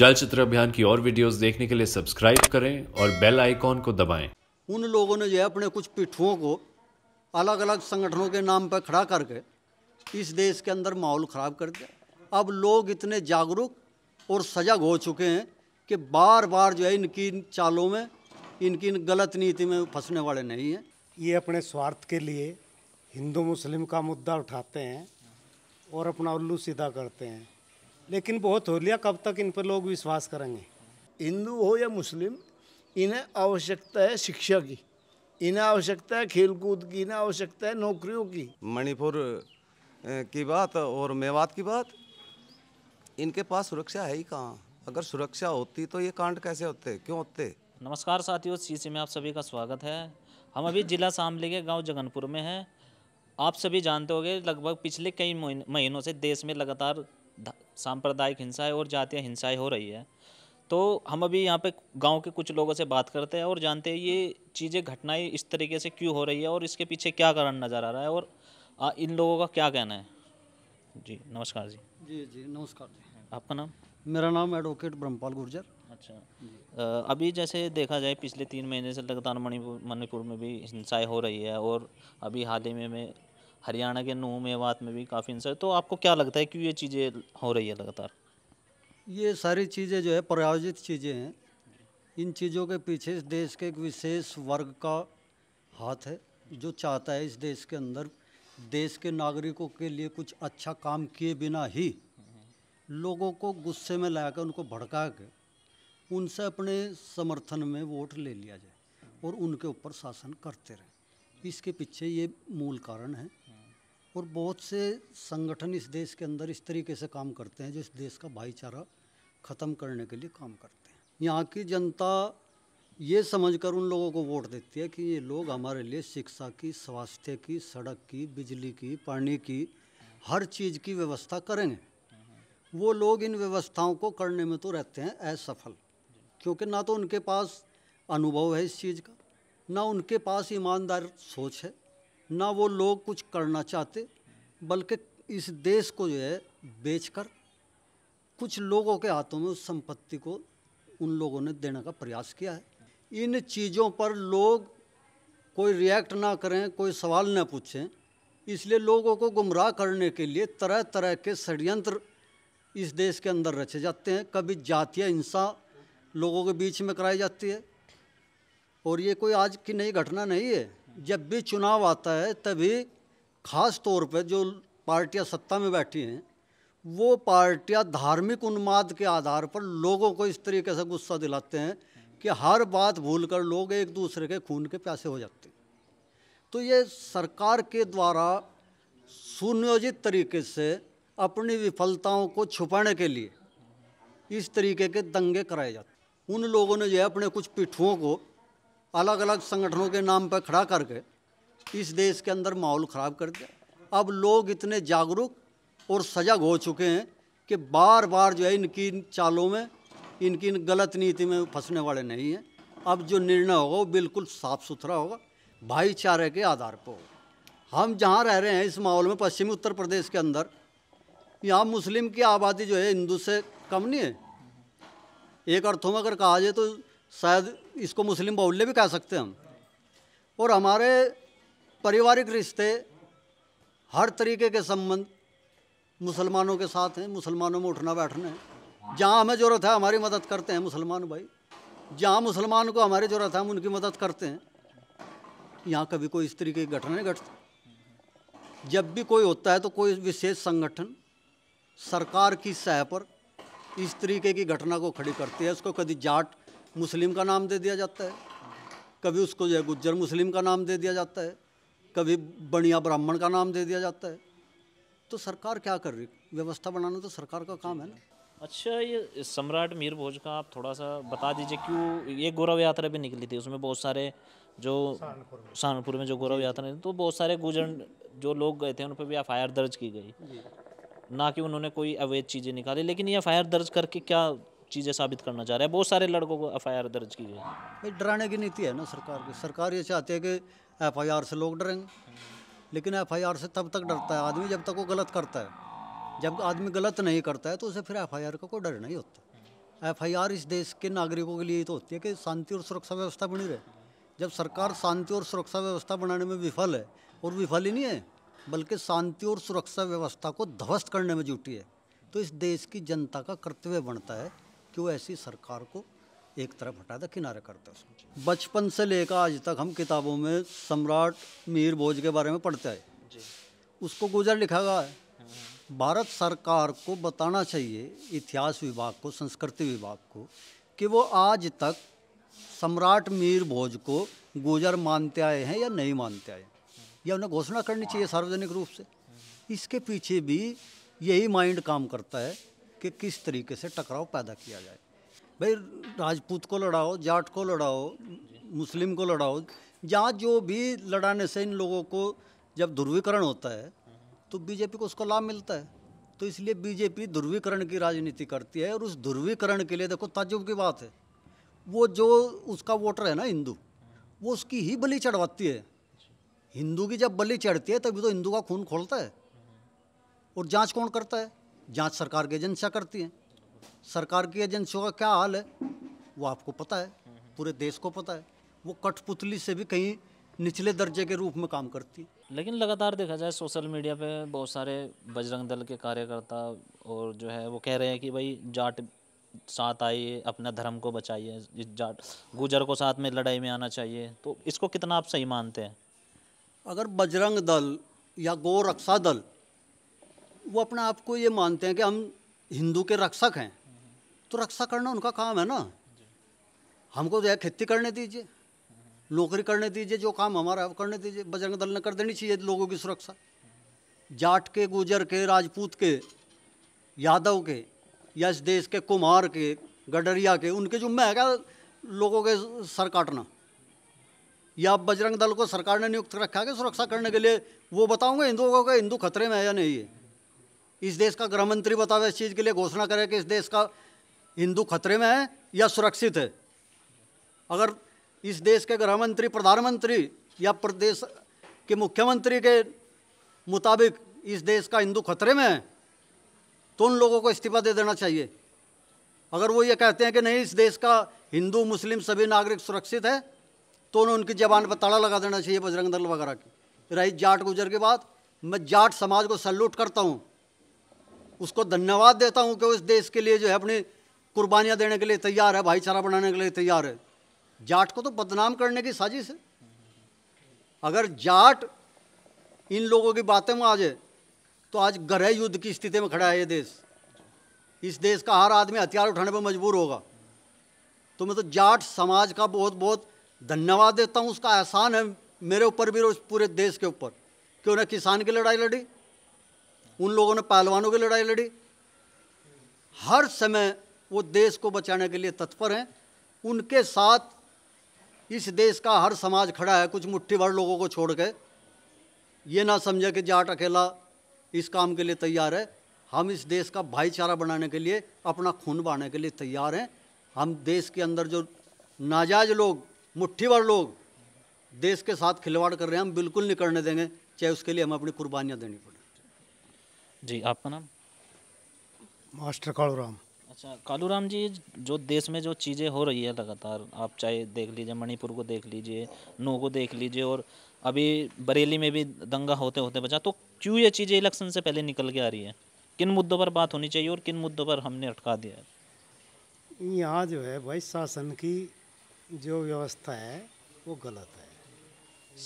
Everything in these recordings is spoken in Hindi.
चलचित्र अभियान की और वीडियोस देखने के लिए सब्सक्राइब करें और बेल आइकॉन को दबाएं। उन लोगों ने जो है अपने कुछ पिठुओं को अलग अलग संगठनों के नाम पर खड़ा करके इस देश के अंदर माहौल ख़राब कर दिया अब लोग इतने जागरूक और सजग हो चुके हैं कि बार बार जो है इनकी चालों में इनकी इन गलत नीति में फंसने वाले नहीं हैं ये अपने स्वार्थ के लिए हिंदू मुस्लिम का मुद्दा उठाते हैं और अपना उल्लू सीधा करते हैं लेकिन बहुत हो लिया कब तक इन पर लोग विश्वास करेंगे हिंदू हो या मुस्लिम इन्हें आवश्यकता है शिक्षा की इन्हें आवश्यकता है खेलकूद की इन्हें आवश्यकता है नौकरियों की मणिपुर की बात और मेवात की बात इनके पास सुरक्षा है ही कहाँ अगर सुरक्षा होती तो ये कांड कैसे होते क्यों होते नमस्कार साथियों सी में आप सभी का स्वागत है हम अभी जिला शामली के गांव जगनपुर में हैं आप सभी जानते होंगे लगभग पिछले कई महीनों से देश में लगातार सांप्रदायिक हिंसाएं और जातीय हिंसाएं हो रही है तो हम अभी यहाँ पे गांव के कुछ लोगों से बात करते हैं और जानते हैं ये चीज़ें घटनाएं इस तरीके से क्यों हो रही है और इसके पीछे क्या कारण नज़र आ रहा है और आ, इन लोगों का क्या कहना है जी नमस्कार जी जी जी नमस्कार जी आपका नाम मेरा नाम एडवोकेट ब्रह्मपाल गुर्जर अच्छा आ, अभी जैसे देखा जाए पिछले तीन महीने से लगातार मणिपुर मणिपुर में भी हिंसाएं हो रही है और अभी हाल ही में, में हरियाणा के नूह मेवात में भी काफ़ी इंसर तो आपको क्या लगता है क्यों ये चीज़ें हो रही है लगातार ये सारी चीज़ें जो है प्रायोजित चीज़ें हैं इन चीज़ों के पीछे इस देश के एक विशेष वर्ग का हाथ है जो चाहता है इस देश के अंदर देश के नागरिकों के लिए कुछ अच्छा काम किए बिना ही लोगों को गुस्से में ला कर उनको भड़का के उनसे अपने समर्थन में वोट ले लिया जाए और उनके ऊपर शासन करते रहे इसके पीछे ये मूल कारण है और बहुत से संगठन इस देश के अंदर इस तरीके से काम करते हैं जो इस देश का भाईचारा ख़त्म करने के लिए काम करते हैं यहाँ की जनता ये समझकर उन लोगों को वोट देती है कि ये लोग हमारे लिए शिक्षा की स्वास्थ्य की सड़क की बिजली की पानी की हर चीज़ की व्यवस्था करेंगे वो लोग इन व्यवस्थाओं को करने में तो रहते हैं असफल क्योंकि ना तो उनके पास अनुभव है इस चीज़ का ना उनके पास ईमानदार सोच है ना वो लोग कुछ करना चाहते बल्कि इस देश को जो है बेचकर कुछ लोगों के हाथों में उस संपत्ति को उन लोगों ने देने का प्रयास किया है इन चीज़ों पर लोग कोई रिएक्ट ना करें कोई सवाल ना पूछें इसलिए लोगों को गुमराह करने के लिए तरह तरह के षडयंत्र इस देश के अंदर रचे जाते हैं कभी जातीय हिंसा लोगों के बीच में कराई जाती है और ये कोई आज की नई घटना नहीं है जब भी चुनाव आता है तभी खास तौर पर जो पार्टियां सत्ता में बैठी हैं वो पार्टियां धार्मिक उन्माद के आधार पर लोगों को इस तरीके से गुस्सा दिलाते हैं कि हर बात भूलकर लोग एक दूसरे के खून के प्यासे हो जाते हैं तो ये सरकार के द्वारा सुनियोजित तरीके से अपनी विफलताओं को छुपाने के लिए इस तरीके के दंगे कराए जाते उन लोगों ने जो है अपने कुछ पिठुओं को अलग अलग संगठनों के नाम पर खड़ा करके इस देश के अंदर माहौल ख़राब कर दिया अब लोग इतने जागरूक और सजग हो चुके हैं कि बार बार जो है इनकी चालों में इनकी इन गलत नीति में फंसने वाले नहीं हैं अब जो निर्णय होगा वो बिल्कुल साफ़ सुथरा होगा भाईचारे के आधार पर होगा हम जहाँ रह रहे हैं इस माहौल में पश्चिमी उत्तर प्रदेश के अंदर यहाँ मुस्लिम की आबादी जो है हिंदू से कम नहीं है एक अर्थों में अगर कहा जाए तो शायद इसको मुस्लिम बहुल्य भी कह सकते हैं हम और हमारे पारिवारिक रिश्ते हर तरीके के संबंध मुसलमानों के साथ हैं मुसलमानों में उठना बैठना है जहाँ हमें ज़रूरत है हमारी मदद करते हैं मुसलमान भाई जहाँ मुसलमान को हमारी ज़रूरत है हम उनकी मदद करते हैं यहाँ कभी कोई इस तरीके की नहीं घटती जब भी कोई होता है तो कोई विशेष संगठन सरकार की सह पर इस तरीके की घटना को खड़ी करती है उसको कभी जाट मुस्लिम का नाम दे दिया जाता है कभी उसको जो है गुज्जर मुस्लिम का नाम दे दिया जाता है कभी बनिया ब्राह्मण का नाम दे दिया जाता है तो सरकार क्या कर रही व्यवस्था बनाना तो सरकार का काम है ना अच्छा ये सम्राट मीर भोज का आप थोड़ा सा बता दीजिए क्यों ये गौरव यात्रा भी निकली थी उसमें बहुत सारे जो सहारनपुर में जो गौरव यात्रा थी तो बहुत सारे गुजर जो लोग गए थे उन पर भी एफ दर्ज की गई ना कि उन्होंने कोई अवैध चीज़ें निकाली लेकिन ये एफ दर्ज करके क्या चीज़ें साबित करना चाह रहे हैं बहुत सारे लड़कों को एफ दर्ज की गई भाई डराने की नीति है ना सरकार की सरकार ये चाहती है कि एफ से लोग डरेंगे लेकिन एफ से तब तक डरता है आदमी जब तक वो गलत करता है जब आदमी गलत नहीं करता है तो उसे फिर एफ का कोई डर नहीं होता एफ इस देश के नागरिकों के लिए तो होती है कि शांति और सुरक्षा व्यवस्था बनी रहे जब सरकार शांति और सुरक्षा व्यवस्था बनाने में विफल है और विफल ही नहीं है बल्कि शांति और सुरक्षा व्यवस्था को ध्वस्त करने में जुटी है तो इस देश की जनता का कर्तव्य बनता है कि वो ऐसी सरकार को एक तरफ हटा दे किनारे करते उसको बचपन से लेकर आज तक हम किताबों में सम्राट मीर भोज के बारे में पढ़ते आए उसको गुजर लिखा गया है हाँ। भारत सरकार को बताना चाहिए इतिहास विभाग को संस्कृति विभाग को कि वो आज तक सम्राट मीर भोज को गुजर मानते आए हैं या नहीं मानते आए या उन्हें घोषणा करनी चाहिए सार्वजनिक रूप से हाँ। इसके पीछे भी यही माइंड काम करता है कि किस तरीके से टकराव पैदा किया जाए भाई राजपूत को लड़ाओ जाट को लड़ाओ मुस्लिम को लड़ाओ जहाँ जो भी लड़ाने से इन लोगों को जब ध्रुवीकरण होता है तो बीजेपी को उसका लाभ मिलता है तो इसलिए बीजेपी ध्रुवीकरण की राजनीति करती है और उस ध्रुवीकरण के लिए देखो ताजुब की बात है वो जो उसका वोटर है ना हिंदू वो उसकी ही बलि चढ़वाती है हिंदू की जब बलि चढ़ती है तभी तो हिंदू का खून खोलता है और जांच कौन करता है जांच सरकार की एजेंसियाँ करती हैं सरकार की एजेंसियों का क्या हाल है वो आपको पता है पूरे देश को पता है वो कठपुतली से भी कहीं निचले दर्जे के रूप में काम करती है लेकिन लगातार देखा जाए सोशल मीडिया पे बहुत सारे बजरंग दल के कार्यकर्ता और जो है वो कह रहे हैं कि भाई जाट साथ आइए अपना धर्म को बचाइए जाट गुजर को साथ में लड़ाई में आना चाहिए तो इसको कितना आप सही मानते हैं अगर बजरंग दल या गोरक्षा दल वो अपने आप को ये मानते हैं कि हम हिंदू के रक्षक हैं तो रक्षा करना उनका काम है ना हमको जो तो है खेती करने दीजिए नौकरी करने दीजिए जो काम हमारा करने दीजिए बजरंग दल ने कर देनी चाहिए लोगों की सुरक्षा जाट के गुजर के राजपूत के यादव के या इस देश के कुमार के गडरिया के उनके जुम्मे है क्या लोगों के सर काटना या बजरंग दल को सरकार ने नियुक्त रखा है कि सुरक्षा करने के लिए वो बताऊंगा हिंदुओं का हिंदू खतरे में है या नहीं है इस देश का गृह मंत्री बतावे इस चीज़ के लिए घोषणा करे कि इस देश का हिंदू खतरे में है या सुरक्षित है अगर इस देश के गृह मंत्री प्रधानमंत्री या प्रदेश के मुख्यमंत्री के मुताबिक इस देश का हिंदू खतरे में है तो उन लोगों को इस्तीफा दे देना चाहिए अगर वो ये कहते हैं कि नहीं इस देश का हिंदू मुस्लिम सभी नागरिक सुरक्षित है तो उन्हें उनकी जबान पर ताला लगा देना चाहिए बजरंग दल वगैरह की रही जाट गुजर के बाद मैं जाट समाज को सल्यूट करता हूँ उसको धन्यवाद देता हूँ कि उस देश के लिए जो है अपनी कुर्बानियाँ देने के लिए तैयार है भाईचारा बनाने के लिए तैयार है जाट को तो बदनाम करने की साजिश है अगर जाट इन लोगों की बातें में आ जाए तो आज गृह युद्ध की स्थिति में खड़ा है ये देश इस देश का हर आदमी हथियार उठाने पर मजबूर होगा तो मैं तो जाट समाज का बहुत बहुत धन्यवाद देता हूँ उसका एहसान है मेरे ऊपर भी और पूरे देश के ऊपर कि उन्हें किसान की लड़ाई लड़ी उन लोगों ने पहलवानों की लड़ाई लड़ी हर समय वो देश को बचाने के लिए तत्पर हैं उनके साथ इस देश का हर समाज खड़ा है कुछ मुट्ठी भर लोगों को छोड़ के ये ना समझे कि जाट अकेला इस काम के लिए तैयार है हम इस देश का भाईचारा बनाने के लिए अपना खून बहाने के लिए तैयार हैं हम देश के अंदर जो नाजायज लोग भर लोग देश के साथ खिलवाड़ कर रहे हैं हम बिल्कुल नहीं करने देंगे चाहे उसके लिए हमें अपनी कुर्बानियाँ देनी पड़े जी आपका नाम मास्टर कालूराम अच्छा कालूराम जी जो देश में जो चीज़ें हो रही है लगातार आप चाहे देख लीजिए मणिपुर को देख लीजिए नो को देख लीजिए और अभी बरेली में भी दंगा होते होते बचा तो क्यों ये चीज़ें इलेक्शन से पहले निकल के आ रही है किन मुद्दों पर बात होनी चाहिए और किन मुद्दों पर हमने अटका दिया है यहाँ जो है भाई शासन की जो व्यवस्था है वो गलत है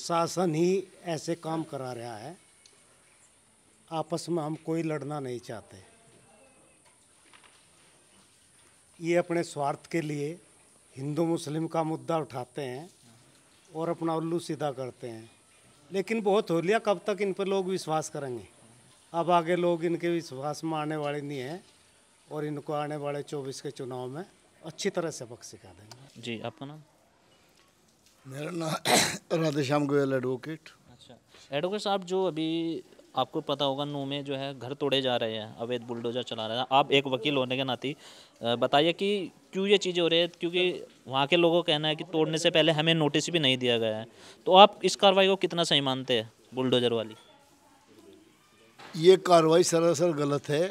शासन ही ऐसे काम करा रहा है आपस में हम कोई लड़ना नहीं चाहते ये अपने स्वार्थ के लिए हिंदू मुस्लिम का मुद्दा उठाते हैं और अपना उल्लू सीधा करते हैं लेकिन बहुत हो लिया कब तक इन पर लोग विश्वास करेंगे अब आगे लोग इनके विश्वास में आने वाले नहीं हैं और इनको आने वाले चौबीस के चुनाव में अच्छी तरह से पक्ष सिखा देंगे जी आपका नाम मेरा नाम राधेश्याम गोयल एडवोकेट अच्छा एडवोकेट साहब जो अभी आपको पता होगा नू में जो है घर तोड़े जा रहे हैं अवैध बुलडोजर चला रहे हैं आप एक वकील होने के नाते बताइए कि क्यों ये चीज़ें हो रही है क्योंकि वहाँ के लोगों का कहना है कि तोड़ने से पहले हमें नोटिस भी नहीं दिया गया है तो आप इस कार्रवाई को कितना सही मानते हैं बुलडोजर वाली ये कार्रवाई सरासर गलत है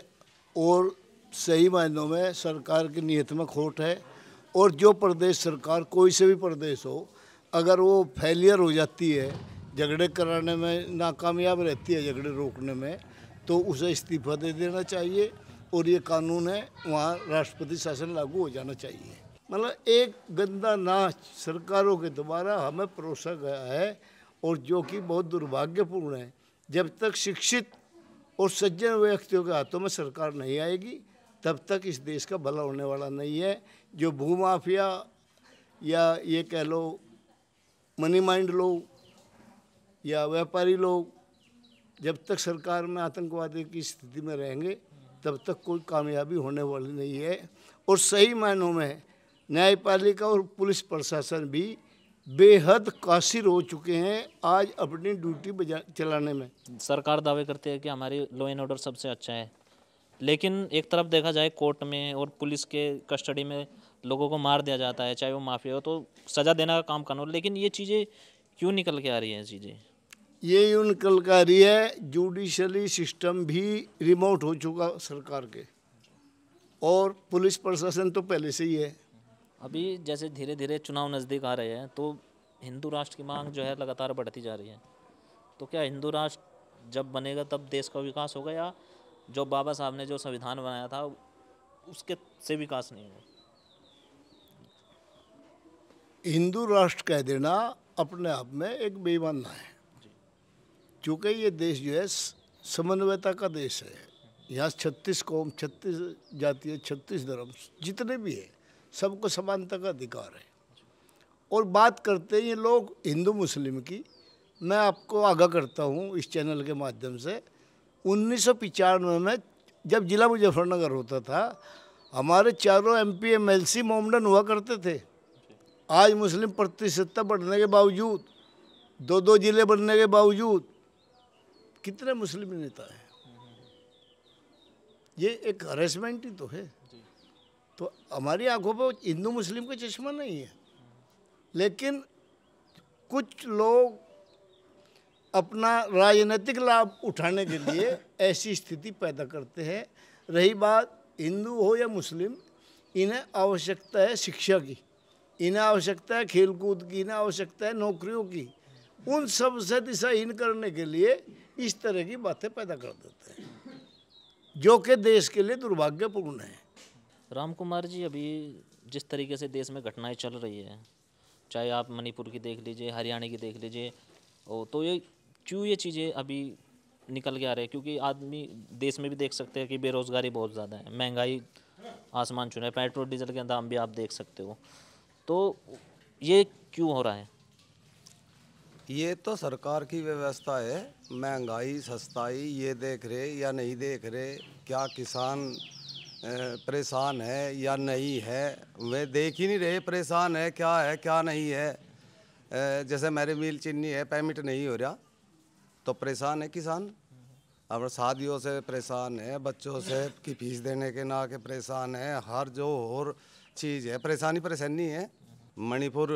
और सही मायनों में सरकार की नीयत में खोट है और जो प्रदेश सरकार कोई से भी प्रदेश हो अगर वो फेलियर हो जाती है झगड़े कराने में नाकामयाब रहती है झगड़े रोकने में तो उसे इस्तीफा दे देना चाहिए और ये कानून है वहाँ राष्ट्रपति शासन लागू हो जाना चाहिए मतलब एक गंदा नाच सरकारों के द्वारा हमें परोसा गया है और जो कि बहुत दुर्भाग्यपूर्ण है जब तक शिक्षित और सज्जन व्यक्तियों के हाथों में सरकार नहीं आएगी तब तक इस देश का भला होने वाला नहीं है जो भूमाफिया या ये कह लो मनी माइंड लोग या व्यापारी लोग जब तक सरकार में आतंकवादी की स्थिति में रहेंगे तब तक कोई कामयाबी होने वाली नहीं है और सही मायनों में न्यायपालिका और पुलिस प्रशासन भी बेहद कासिर हो चुके हैं आज अपनी ड्यूटी बजा चलाने में सरकार दावे करती है कि हमारी लॉ एंड ऑर्डर सबसे अच्छा है लेकिन एक तरफ देखा जाए कोर्ट में और पुलिस के कस्टडी में लोगों को मार दिया जाता है चाहे वो माफिया हो तो सज़ा देने का काम कानून लेकिन ये चीज़ें क्यों निकल के आ रही हैं चीज़ें ये उनकल रही है जुडिशली सिस्टम भी रिमोट हो चुका सरकार के और पुलिस प्रशासन तो पहले से ही है अभी जैसे धीरे धीरे चुनाव नज़दीक आ रहे हैं तो हिंदू राष्ट्र की मांग जो है लगातार बढ़ती जा रही है तो क्या हिंदू राष्ट्र जब बनेगा तब देश का विकास होगा या जो बाबा साहब ने जो संविधान बनाया था उसके से विकास नहीं होगा हिंदू राष्ट्र कह देना अपने आप में एक बेईमाना है चूँकि ये देश जो है समन्वयता का देश है यहाँ छत्तीस कौम छत्तीस जातियाँ छत्तीस धर्म जितने भी हैं सबको समानता का अधिकार है और बात करते हैं ये लोग हिंदू मुस्लिम की मैं आपको आगाह करता हूँ इस चैनल के माध्यम से उन्नीस में जब जिला मुजफ्फरनगर होता था हमारे चारों M P M L C Mohammedan हुआ करते थे आज मुस्लिम प्रतिशतता बढ़ने के बावजूद दो दो ज़िले बनने के बावजूद कितने मुस्लिम नेता हैं ये एक हरेसमेंट ही तो है तो हमारी आंखों पर हिंदू मुस्लिम का चश्मा नहीं है लेकिन कुछ लोग अपना राजनीतिक लाभ उठाने के लिए ऐसी स्थिति पैदा करते हैं रही बात हिंदू हो या मुस्लिम इन्हें आवश्यकता है शिक्षा की इन्हें आवश्यकता है खेलकूद की इन्हें आवश्यकता है नौकरियों की उन सब से दिशाहीन करने के लिए इस तरह की बातें पैदा कर देते हैं जो कि देश के लिए दुर्भाग्यपूर्ण है राम कुमार जी अभी जिस तरीके से देश में घटनाएं चल रही है चाहे आप मणिपुर की देख लीजिए हरियाणा की देख लीजिए तो ये क्यों ये चीज़ें अभी निकल के आ रहे हैं क्योंकि आदमी देश में भी देख सकते हैं कि बेरोज़गारी बहुत ज़्यादा है महंगाई आसमान छू है पेट्रोल डीजल के दाम भी आप देख सकते हो तो ये क्यों हो रहा है ये तो सरकार की व्यवस्था है महंगाई सस्ताई ये देख रहे या नहीं देख रहे क्या किसान परेशान है या नहीं है वे देख ही नहीं रहे परेशान है क्या है क्या नहीं है जैसे मेरे मिल चिन्नी है पेमेंट नहीं हो रहा तो परेशान है किसान अब शादियों से परेशान है बच्चों से की फीस देने के ना के परेशान है हर जो और चीज़ है परेशानी परेशानी है मणिपुर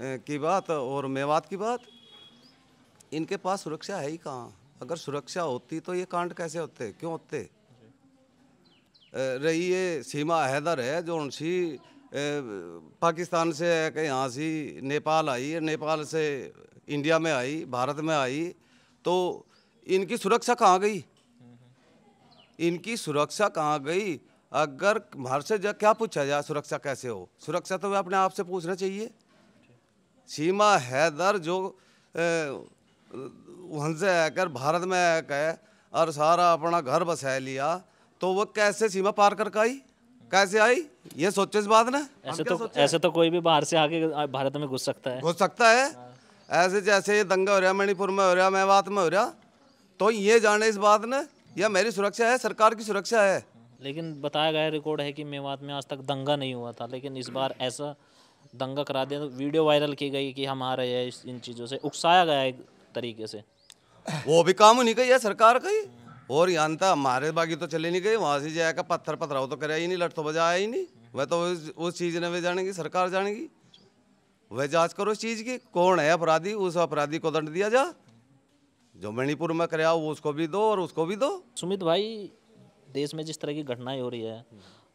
की बात और मेवात की बात इनके पास सुरक्षा है ही कहाँ अगर सुरक्षा होती तो ये कांड कैसे होते क्यों होते रही ये सीमा हैदर है जो उनसी पाकिस्तान से है कि यहाँ से नेपाल आई नेपाल से इंडिया में आई भारत में आई तो इनकी सुरक्षा कहाँ गई इनकी सुरक्षा कहाँ गई अगर हर से क्या पूछा जाए सुरक्षा कैसे हो सुरक्षा तो वह अपने आप से पूछना चाहिए सीमा हैदर जो वहाँ से आकर भारत में आकर और सारा अपना घर बसा लिया तो वो कैसे सीमा पार करके आई कैसे आई ये सोचे इस बात ने ऐसे तो ऐसे तो कोई भी बाहर से आके भारत में घुस सकता है घुस सकता है ऐसे जैसे ये दंगा हो रहा मणिपुर में हो रहा मेवात में हो रहा तो ये जाने इस बात ने यह मेरी सुरक्षा है सरकार की सुरक्षा है लेकिन बताया गया रिकॉर्ड है कि मेवात में आज तक दंगा नहीं हुआ था लेकिन इस बार ऐसा दंगा करा दिया तो वीडियो वायरल की गई कि हम आ रहे हैं इन चीज़ों से उकसाया गया एक तरीके से वो भी काम नहीं गई है सरकार का ही और यहाँ था तो हमारे बाकी तो चले नहीं गए वहाँ से जाया का पत्थर पथराव तो कराया ही नहीं लट तो बजाया ही नहीं वह तो उस चीज़ ने वे जानेगी सरकार जानेगी वह जांच करो उस चीज़ की कौन है अपराधी उस अपराधी को दंड दिया जा जो मणिपुर में कराया उसको भी दो और उसको भी दो सुमित भाई देश में जिस तरह की घटनाएं हो रही है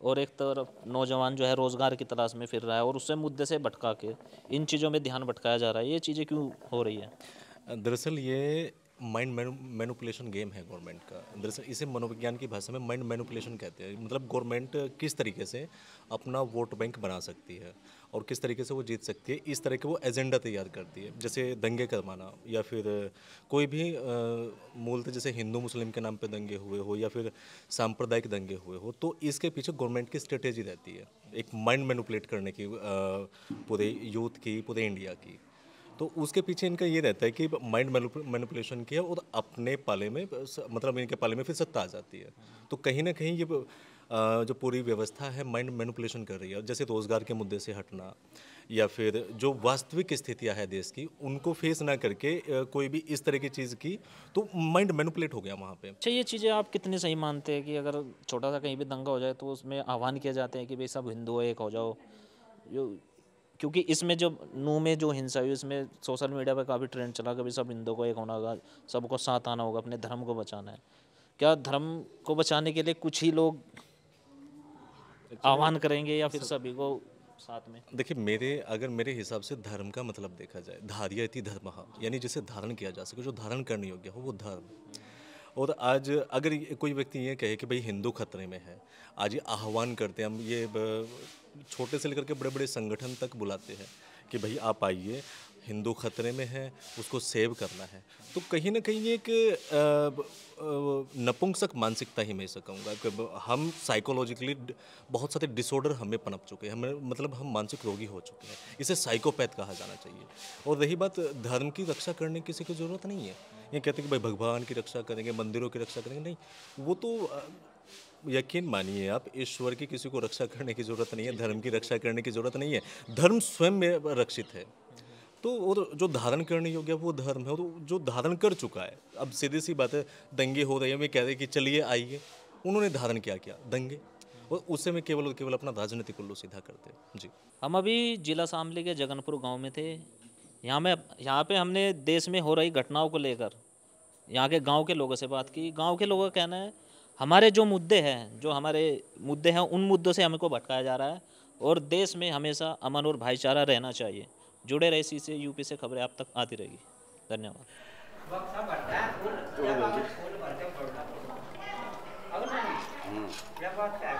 और एक तरफ नौजवान जो है रोज़गार की तलाश में फिर रहा है और उससे मुद्दे से भटका के इन चीज़ों में ध्यान भटकाया जा रहा है ये चीज़ें क्यों हो रही है दरअसल ये माइंड मैनुपुलेशन गेम है गवर्नमेंट का दरअसल इसे मनोविज्ञान की भाषा में माइंड मैनुपुलेशन कहते हैं मतलब गवर्नमेंट किस तरीके से अपना वोट बैंक बना सकती है और किस तरीके से वो जीत सकती है इस तरह के वो एजेंडा तैयार करती है जैसे दंगे करवाना या फिर कोई भी मूलतः तो जैसे हिंदू मुस्लिम के नाम पर दंगे हुए हो या फिर सांप्रदायिक दंगे हुए हो तो इसके पीछे गवर्नमेंट की स्ट्रेटेजी रहती है एक माइंड मैनुपुलेट करने की पूरे यूथ की पूरे इंडिया की तो उसके पीछे इनका ये रहता है कि माइंड मैनिपुलेशन किया और अपने पाले में मतलब इनके पाले में फिर सत्ता आ जाती है तो कहीं ना कहीं ये जो पूरी व्यवस्था है माइंड मैनिपुलेशन कर रही है जैसे रोज़गार के मुद्दे से हटना या फिर जो वास्तविक स्थितियाँ है देश की उनको फेस ना करके कोई भी इस तरह की चीज़ की तो माइंड मैनुपलेट हो गया वहाँ पे अच्छा ये चीज़ें आप कितनी सही मानते हैं कि अगर छोटा सा कहीं भी दंगा हो जाए तो उसमें आह्वान किया जाते हैं कि भाई सब हिंदू एक हो जाओ जो क्योंकि इसमें जो नू में जो हिंसा हुई इसमें सोशल मीडिया पर काफ़ी ट्रेंड चला कभी सब हिंदू को एक होना होगा सबको साथ आना होगा अपने धर्म को बचाना है क्या धर्म को बचाने के लिए कुछ ही लोग आह्वान करेंगे या फिर सभी को साथ में देखिए मेरे अगर मेरे हिसाब से धर्म का मतलब देखा जाए धार्यति धर्म यानी जिसे धारण किया जा सके जो धारण करने योग्य हो वो धर्म और आज अगर कोई व्यक्ति ये कहे कि भाई हिंदू खतरे में है आज ये आह्वान करते हैं हम ये छोटे से लेकर के बड़े बड़े संगठन तक बुलाते हैं कि भाई आप आइए हिंदू खतरे में है उसको सेव करना है तो कहीं ना कहीं एक नपुंसक मानसिकता ही मैं सकूँगा कि हम साइकोलॉजिकली बहुत सारे डिसऑर्डर हमें पनप चुके हैं हमें मतलब हम मानसिक रोगी हो चुके हैं इसे साइकोपैथ कहा जाना चाहिए और रही बात धर्म की रक्षा करने की किसी की ज़रूरत नहीं है ये कहते हैं कि भाई भगवान की रक्षा करेंगे मंदिरों की रक्षा करेंगे नहीं वो तो यकीन मानिए आप ईश्वर की किसी को रक्षा करने की ज़रूरत नहीं है धर्म की रक्षा करने की ज़रूरत नहीं है धर्म स्वयं में रक्षित है तो और तो जो धारण करने योग्य वो धर्म है तो जो धारण कर चुका है अब सीधी सी बात है दंगे हो रहे हैं वे कह रहे कि चलिए आइए उन्होंने धारण क्या किया दंगे और उससे में केवल केवल अपना राजनीतिक उल्लू सीधा करते जी हम अभी जिला शामली के जगनपुर गाँव में थे यहाँ में यहाँ पे हमने देश में हो रही घटनाओं को लेकर यहाँ के गांव के लोगों से बात की गांव के लोगों का कहना है हमारे जो मुद्दे हैं जो हमारे मुद्दे हैं उन मुद्दों से हमको भटकाया जा रहा है और देश में हमेशा अमन और भाईचारा रहना चाहिए जुड़े रहे सी से यूपी से खबरें आप तक आती रहेगी धन्यवाद तो